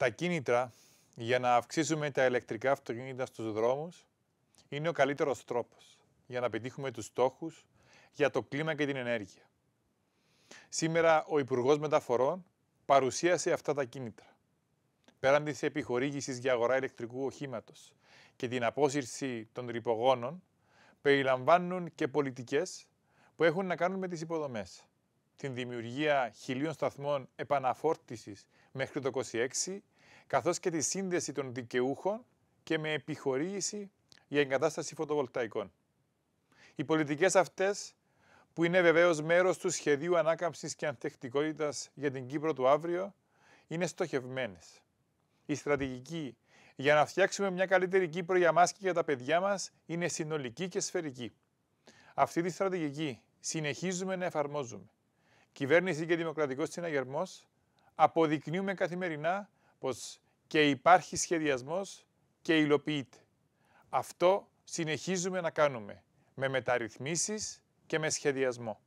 τα κίνητρα για να αυξήσουμε τα ηλεκτρικά αυτοκίνητα στους δρόμους είναι ο καλύτερος τρόπος για να πετύχουμε τους στόχους για το κλίμα και την ενέργεια. Σήμερα ο Υπουργός Μεταφορών παρουσίασε αυτά τα κίνητρα. Πέραν της επιχορήγησης για αγορά ηλεκτρικού οχήματος και την απόσυρση των ρηπογόνων, περιλαμβάνουν και πολιτικές που έχουν να κάνουν με τις υποδομές την δημιουργία χιλίων σταθμών επαναφόρτισης μέχρι το 26, καθώς και τη σύνδεση των δικαιούχων και με επιχορήγηση για εγκατάσταση φωτοβολταϊκών. Οι πολιτικές αυτές, που είναι βεβαίως μέρος του σχεδίου ανάκαμψης και ανθεκτικότητας για την Κύπρο του αύριο, είναι στοχευμένες. Η στρατηγική για να φτιάξουμε μια καλύτερη Κύπρο για μας και για τα παιδιά μας είναι συνολική και σφαιρική. Αυτή τη στρατηγική συνεχίζουμε να εφαρμόζουμε κυβέρνηση και δημοκρατικός συναγερμός, αποδεικνύουμε καθημερινά πως και υπάρχει σχεδιασμός και υλοποιείται. Αυτό συνεχίζουμε να κάνουμε με μεταρρυθμίσεις και με σχεδιασμό.